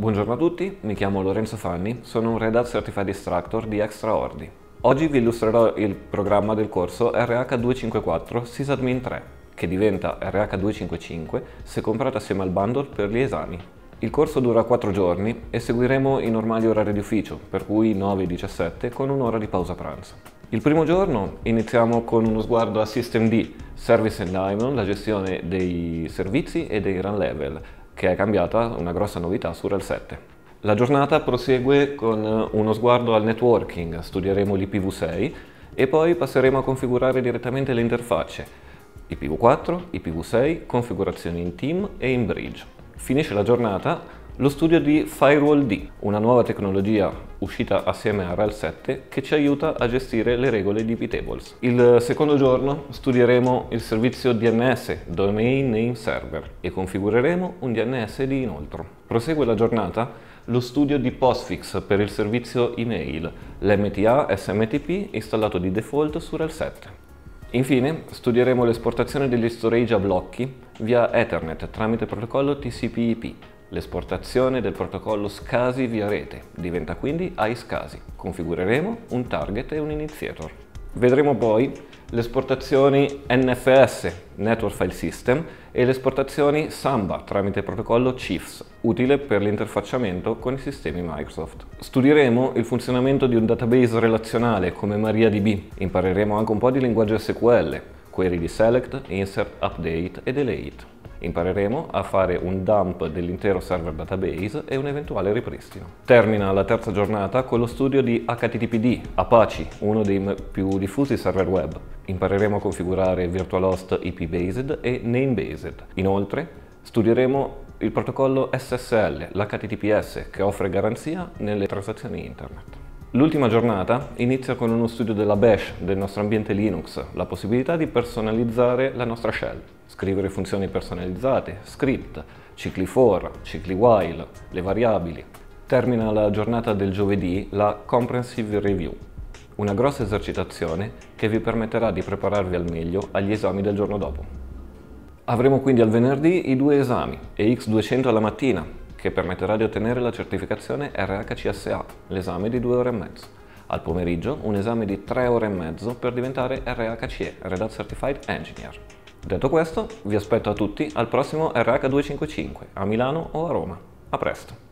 Buongiorno a tutti, mi chiamo Lorenzo Fanni, sono un Red Hat Certified Instructor di ExtraOrdi. Oggi vi illustrerò il programma del corso RH254 SysAdmin 3, che diventa RH255 se comprato assieme al bundle per gli esami. Il corso dura 4 giorni e seguiremo i normali orari di ufficio, per cui 9-17 e con un'ora di pausa pranzo. Il primo giorno iniziamo con uno sguardo a System D, Service Enlightenment, la gestione dei servizi e dei run level, che è cambiata una grossa novità su REL 7. La giornata prosegue con uno sguardo al networking, studieremo l'IPv6 e poi passeremo a configurare direttamente le interfacce IPv4, IPv6, configurazioni in team e in bridge. Finisce la giornata lo studio di Firewall D, una nuova tecnologia uscita assieme a RHEL 7 che ci aiuta a gestire le regole di Ptables. Il secondo giorno studieremo il servizio DNS, Domain Name Server, e configureremo un DNS di inoltre. Prosegue la giornata lo studio di Postfix per il servizio email, l'MTA SMTP installato di default su RHEL 7. Infine, studieremo l'esportazione degli storage a blocchi via Ethernet tramite protocollo TCP/IP L'esportazione del protocollo SCASI via rete diventa quindi iSCASI. Configureremo un target e un initiator. Vedremo poi le esportazioni NFS, Network File System, e le esportazioni Samba tramite protocollo CIFS, utile per l'interfacciamento con i sistemi Microsoft. Studieremo il funzionamento di un database relazionale come MariaDB, impareremo anche un po' di linguaggio SQL, query di select, insert, update e delete. Impareremo a fare un dump dell'intero server database e un eventuale ripristino. Termina la terza giornata con lo studio di HTTPD, Apache, uno dei più diffusi server web. Impareremo a configurare VirtualHost IP-based e name-based. Inoltre, studieremo il protocollo SSL, l'HTTPS, che offre garanzia nelle transazioni internet. L'ultima giornata inizia con uno studio della bash del nostro ambiente Linux, la possibilità di personalizzare la nostra shell, scrivere funzioni personalizzate, script, cicli for, cicli while, le variabili. Termina la giornata del giovedì la comprehensive review, una grossa esercitazione che vi permetterà di prepararvi al meglio agli esami del giorno dopo. Avremo quindi al venerdì i due esami, EX200 alla mattina che permetterà di ottenere la certificazione RHCSA, l'esame di due ore e mezzo. Al pomeriggio un esame di tre ore e mezzo per diventare RHCE, Red Hat Certified Engineer. Detto questo, vi aspetto a tutti al prossimo RH255 a Milano o a Roma. A presto!